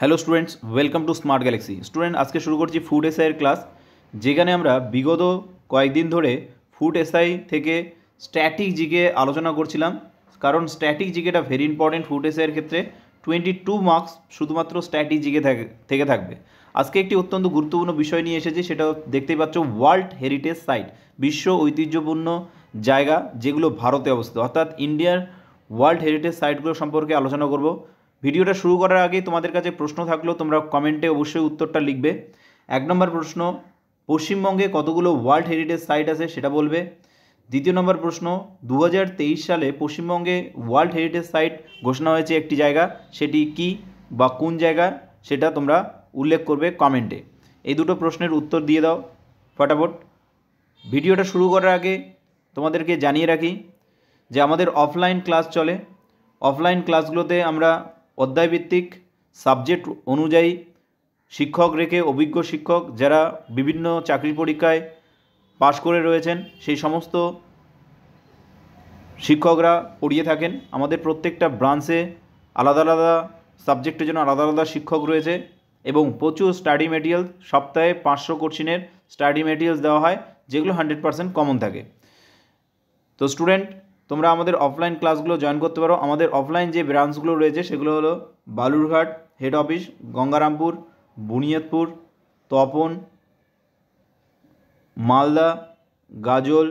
hello students welcome to smart galaxy student আজকে শুরু করছি ফুড এসআইয়ের ক্লাস যেখানে আমরা বিগত কয়েকদিন ধরে ফুড এসআই থেকে স্ট্যাটিক জিকে আলোচনা করছিলাম কারণ স্ট্যাটিক জিকেটা ভেরি ইম্পর্টেন্ট ফুড এসআইয়ের ক্ষেত্রে টোয়েন্টি টু মার্কস শুধুমাত্র স্ট্যাটিক জিকে থেকে থাকবে আজকে একটি অত্যন্ত গুরুত্বপূর্ণ বিষয় নিয়ে এসেছে সেটা দেখতেই পাচ্ছ ওয়ার্ল্ড হেরিটেজ সাইট বিশ্ব ঐতিহ্যপূর্ণ জায়গা যেগুলো ভারতে অবস্থিত অর্থাৎ ইন্ডিয়ার ওয়ার্ল্ড হেরিটেজ সাইটগুলো সম্পর্কে আলোচনা করব ভিডিওটা শুরু করার আগে তোমাদের কাছে প্রশ্ন থাকলো তোমরা কমেন্টে অবশ্যই উত্তরটা লিখবে এক নম্বর প্রশ্ন পশ্চিমবঙ্গে কতগুলো ওয়ার্ল্ড হেরিটেজ সাইট আছে সেটা বলবে দ্বিতীয় নম্বর প্রশ্ন দু সালে পশ্চিমবঙ্গে ওয়ার্ল্ড হেরিটেজ সাইট ঘোষণা হয়েছে একটি জায়গা সেটি কি বা কোন জায়গা সেটা তোমরা উল্লেখ করবে কমেন্টে এই দুটো প্রশ্নের উত্তর দিয়ে দাও ফটাফট ভিডিওটা শুরু করার আগে তোমাদেরকে জানিয়ে রাখি যে আমাদের অফলাইন ক্লাস চলে অফলাইন ক্লাসগুলোতে আমরা অধ্যায়ভিত্তিক সাবজেক্ট অনুযায়ী শিক্ষক রেখে অভিজ্ঞ শিক্ষক যারা বিভিন্ন চাকরি পরীক্ষায় পাশ করে রয়েছেন সেই সমস্ত শিক্ষকরা পড়িয়ে থাকেন আমাদের প্রত্যেকটা ব্রাঞ্চে আলাদা আলাদা সাবজেক্টের জন্য আলাদা আলাদা শিক্ষক রয়েছে এবং প্রচুর স্টাডি মেটেরিয়াল সপ্তাহে পাঁচশো কোশ্চিনের স্টাডি মেটেরিয়ালস দেওয়া হয় যেগুলো হান্ড্রেড পারসেন্ট কমন থাকে তো স্টুডেন্ট তোমরা আমাদের অফলাইন ক্লাসগুলো জয়েন করতে পারো আমাদের অফলাইন যে ব্রাঞ্চগুলো রয়েছে সেগুলো হলো বালুরঘাট হেড অফিস গঙ্গারামপুর বুনিয়াদপুর তপন মালদা গাজল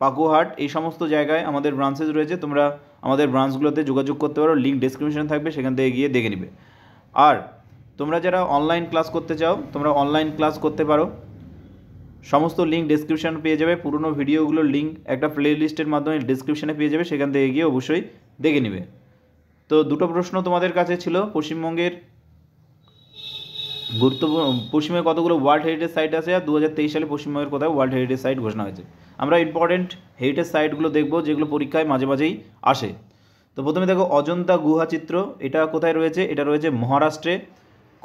পাকুহাট এই সমস্ত জায়গায় আমাদের ব্রাঞ্চেস রয়েছে তোমরা আমাদের ব্রাঞ্চগুলোতে যোগাযোগ করতে পারো লিঙ্ক ডিসক্রিপশানে থাকবে সেখান থেকে গিয়ে দেখে নেবে আর তোমরা যারা অনলাইন ক্লাস করতে চাও তোমরা অনলাইন ক্লাস করতে পারো সমস্ত লিঙ্ক ডিসক্রিপশানে পেয়ে যাবে পুরনো ভিডিওগুলোর লিঙ্ক একটা প্লে লিস্টের মাধ্যমে ডিসক্রিপশানে পেয়ে যাবে সেখান থেকে গিয়ে অবশ্যই দেখে নেবে তো দুটো প্রশ্ন তোমাদের কাছে ছিল পশ্চিমবঙ্গের গুরুত্বপূর্ণ পশ্চিমে কতগুলো ওয়ার্ল্ড হেরিটেজ সাইট আছে আর দু সালে পশ্চিমবঙ্গের কোথায় ওয়ার্ল্ড হেরিটেজ সাইট ঘোষণা হয়েছে আমরা ইম্পর্টেন্ট হেরিটেজ সাইটগুলো দেখব যেগুলো পরীক্ষায় মাঝে মাঝেই আসে তো প্রথমে দেখো অজন্তা গুহা চিত্র এটা কোথায় রয়েছে এটা রয়েছে মহারাষ্ট্রে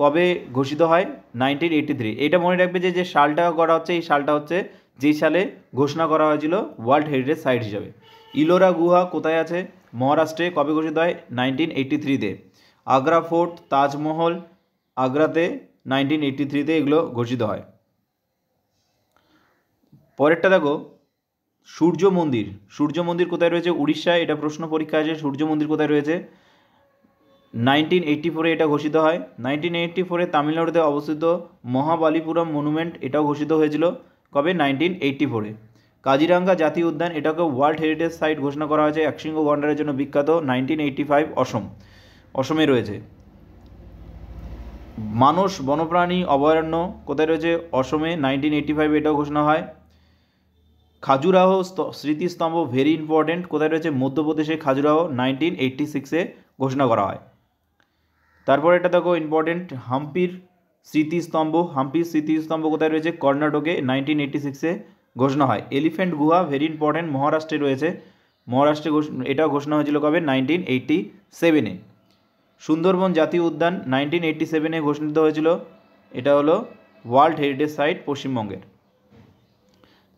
কবে ঘোষিত হয় নাইনটিন এইটি থ্রি এটা মনে রাখবে যে যে সালটা করা হচ্ছে এই সালটা হচ্ছে যেই সালে ঘোষণা করা হয়েছিল ওয়ার্ল্ড হেরিটেজ সাইট হিসাবে ইলোরা গুহা কোথায় আছে মহারাষ্ট্রে কবে ঘোষিত হয় নাইনটিন এইট্টি থ্রিতে আগ্রা ফোর্ট তাজমহল আগ্রাতে নাইনটিন এইট্টি থ্রিতে এগুলো ঘোষিত হয় পরেরটা দেখো সূর্য মন্দির সূর্য মন্দির কোথায় রয়েছে উড়িষ্যায় এটা প্রশ্ন পরীক্ষা আছে সূর্য মন্দির কোথায় রয়েছে নাইনটিন এইটটি ফোরে এটা ঘোষিত হয় নাইনটিন এইটটি ফোরে তামিলনাড়ুতে অবস্থিত মহাবালিপুরম মনুমেন্ট এটাও ঘোষিত হয়েছিল কবে নাইনটিন এইটটি ফোরে কাজিরাঙ্গা জাতীয় উদ্যান এটাকে ওয়ার্ল্ড হেরিটেজ সাইট ঘোষণা করা হয়েছে একশৃঙ্গ গন্ডারের জন্য বিখ্যাত নাইনটিন এইটটি ফাইভ অসম অসমে রয়েছে মানুষ বনপ্রাণী অভয়ারণ্য কোথায় রয়েছে অসমে নাইনটিন এইটটি ফাইভ এটাও ঘোষণা হয় খাজুরাহ স্মৃতিস্তম্ভ ভেরি ইম্পর্টেন্ট কোথায় রয়েছে মধ্যপ্রদেশে খাজুরাহ নাইনটিন এইটটি সিক্সে ঘোষণা করা হয় তারপর এটা দেখো ইম্পর্টেন্ট হাম্পির স্মৃতিস্তম্ভ হাম্পির স্মৃতিস্তম্ভ কোথায় রয়েছে কর্ণাটকে নাইনটিন এইটি সিক্সে ঘোষণা হয় এলিফ্যান্ট গুহা ভেরি ইম্পর্টেন্ট মহারাষ্ট্রে রয়েছে মহারাষ্ট্রে এটাও ঘোষণা হয়েছিল কবে নাইনটিন এইটি সেভেনে সুন্দরবন জাতীয় উদ্যান নাইনটিন এইটটি সেভেনে ঘোষণিত হয়েছিল এটা হলো ওয়ার্ল্ড হেরিটেজ সাইট পশ্চিমবঙ্গের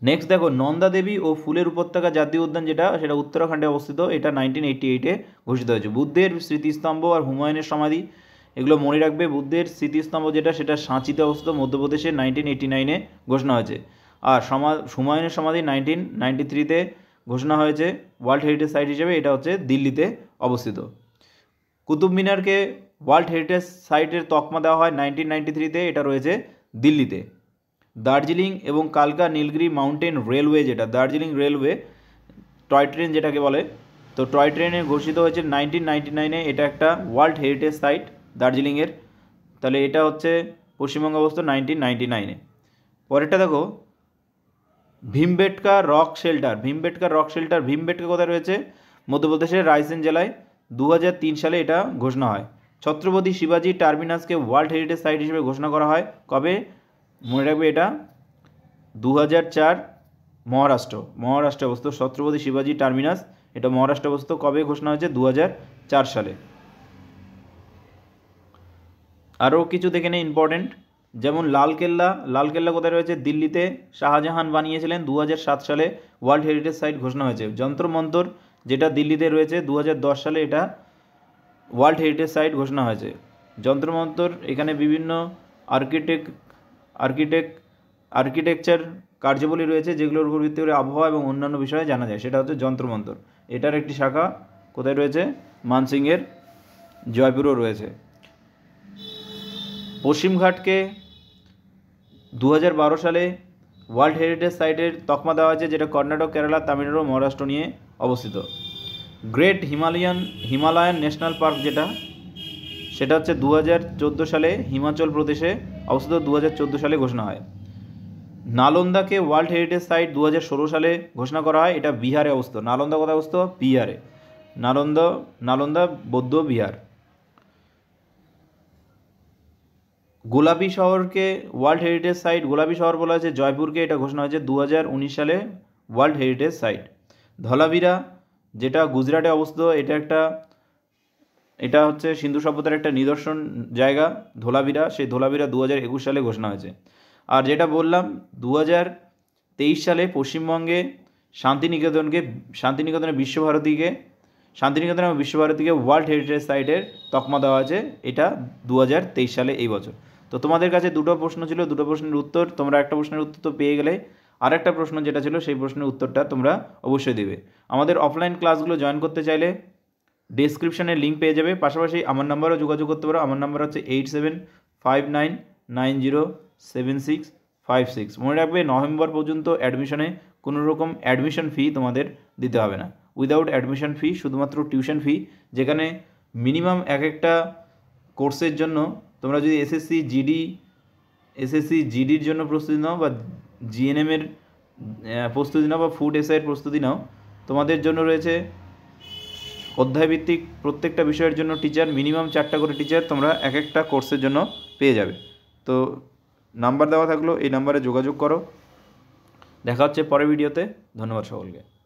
নেক্সট দেখো নন্দা দেবী ও ফুলের উপত্যকা জাতীয় উদ্যান যেটা সেটা উত্তরাখণ্ডে অবস্থিত এটা নাইনটিন এইটি এইটে ঘোষিত হয়েছে বুদ্ধের স্মৃতিস্তম্ভ আর হুমায়ুনের সমাধি এগুলো মনে রাখবে বুদ্ধের স্মৃতিস্তম্ভ যেটা সেটা সাঁচিতে অবস্থিত মধ্যপ্রদেশে নাইনটিন এইটি নাইনে ঘোষণা হয়েছে আর সমা হুমায়ুনের সমাধি নাইনটিন নাইনটি থ্রিতে ঘোষণা হয়েছে ওয়ার্ল্ড হেরিটেজ সাইট হিসেবে এটা হচ্ছে দিল্লিতে অবস্থিত কুতুব মিনারকে ওয়ার্ল্ড হেরিটেজ সাইটের তকমা দেওয়া হয় নাইনটিন নাইনটি থ্রিতে এটা রয়েছে দিল্লিতে দার্জিলিং এবং কালকা নীলগিরি মাউন্টেন রেলওয়ে যেটা দার্জিলিং রেলওয়ে টয় ট্রেন যেটাকে বলে তো টয় ট্রেনে ঘোষিত হয়েছে নাইনটিন নাইনটি নাইনে এটা একটা ওয়ার্ল্ড হেরিটেজ সাইট দার্জিলিংয়ের তাহলে এটা হচ্ছে পশ্চিমবঙ্গ অবস্থ নাইনটিন নাইনটি নাইনে পরেরটা দেখো Bhimbetka rock shelter Bhimbetka rock shelter Bhimbetka কোথায় রয়েছে মধ্যপ্রদেশের রায়সেন জেলায় দু সালে এটা ঘোষণা হয় ছত্রপতি শিবাজি টার্মিনাসকে ওয়ার্ল্ড হেরিটেজ সাইট হিসেবে ঘোষণা করা হয় কবে মনে রাখবে এটা দু চার মহারাষ্ট্র মহারাষ্ট্রে অবস্থিত ছত্রপতি শিবাজি টার্মিনাস এটা মহারাষ্ট্রে অবস্থিত কবে ঘোষণা হয়েছে দু সালে আরও কিছু দেখে নেই ইম্পর্টেন্ট যেমন লালকেল্লা লালকেল্লা কোথায় রয়েছে দিল্লিতে শাহজাহান বানিয়েছিলেন দু সালে ওয়ার্ল্ড হেরিটেজ সাইট ঘোষণা হয়েছে যন্ত্রমন্তর যেটা দিল্লিতে রয়েছে দু সালে এটা ওয়ার্ল্ড হেরিটেজ সাইট ঘোষণা হয়েছে যন্ত্রমন্তর এখানে বিভিন্ন আর্কিটেক্ট আর্কিটেক্ট আর্কিটেকচার কার্যবলী রয়েছে যেগুলোর উপর ভিত্তি করে আবহাওয়া এবং অন্যান্য বিষয়ে জানা যায় সেটা হচ্ছে যন্ত্রমন্ত্র এটার একটি শাখা কোথায় রয়েছে মানসিংয়ের জয়পুরও রয়েছে পশ্চিমঘাটকে দু সালে ওয়ার্ল্ড হেরিটেজ সাইটের তকমা দেওয়া হয়েছে যেটা কর্ণাটক কেরালা তামিলনাড়ু মহারাষ্ট্র নিয়ে অবস্থিত great Himalayan Himalayan national park যেটা সেটা হচ্ছে দু সালে হিমাচল প্রদেশে অবস্থিত দু সালে ঘোষণা হয় নালন্দাকে ওয়ার্ল্ড হেরিটেজ সাইট দু সালে ঘোষণা করা হয় এটা বিহারে অবস্থিত নালন্দা কোথায় অবস্থিত বিহারে নালন্দা নালন্দা বৌদ্ধ বিহার গোলাপি শহরকে ওয়ার্ল্ড হেরিটেজ সাইট গোলাপি শহর বলা হয়েছে জয়পুরকে এটা ঘোষণা হয়েছে দু সালে ওয়ার্ল্ড হেরিটেজ সাইট ধলাবিরা যেটা গুজরাটে অবস্থিত এটা একটা এটা হচ্ছে সিন্ধু সভ্যতার একটা নিদর্শন জায়গা ধোলাবিরা সেই ধোলাবিরা দু সালে ঘোষণা হয়েছে আর যেটা বললাম দু সালে পশ্চিমবঙ্গে শান্তিনিকেতনকে শান্তিনিকেতনে বিশ্বভারতীকে শান্তিনিকেতন এবং বিশ্বভারতীকে ওয়ার্ল্ড হেরিটেজ সাইটের তকমা দেওয়া আছে এটা দু সালে এই বছর তো তোমাদের কাছে দুটো প্রশ্ন ছিল দুটো প্রশ্নের উত্তর তোমরা একটা প্রশ্নের উত্তর তো পেয়ে গেলে আর একটা প্রশ্ন যেটা ছিল সেই প্রশ্নের উত্তরটা তোমরা অবশ্যই দেবে আমাদের অফলাইন ক্লাসগুলো জয়েন করতে চাইলে ডিসক্রিপশানে লিঙ্ক পেয়ে যাবে পাশাপাশি আমার নাম্বারও যোগাযোগ করতে পারো আমার নাম্বার হচ্ছে eight seven five nine nine zero seven six five six মনে রাখবে নভেম্বর পর্যন্ত অ্যাডমিশনে কোনো রকম অ্যাডমিশন ফি তোমাদের দিতে হবে না উইদাউট অ্যাডমিশন ফি শুধুমাত্র টিউশন ফি যেখানে মিনিমাম এক একটা কোর্সের জন্য তোমরা যদি এসএসসি জিডি এসএসসি জিডির জন্য প্রস্তুতি নাও বা জিএনএমের প্রস্তুতি নাও বা ফুড এসআইয়ের প্রস্তুতি নাও তোমাদের জন্য রয়েছে অধ্যায়ভিত্তিক প্রত্যেকটা বিষয়ের জন্য টিচার মিনিমাম চারটা করে টিচার তোমরা এক একটা কোর্সের জন্য পেয়ে যাবে তো নাম্বার দেওয়া থাকলো এই নাম্বারে যোগাযোগ করো দেখা হচ্ছে পরের ভিডিওতে ধন্যবাদ সকলকে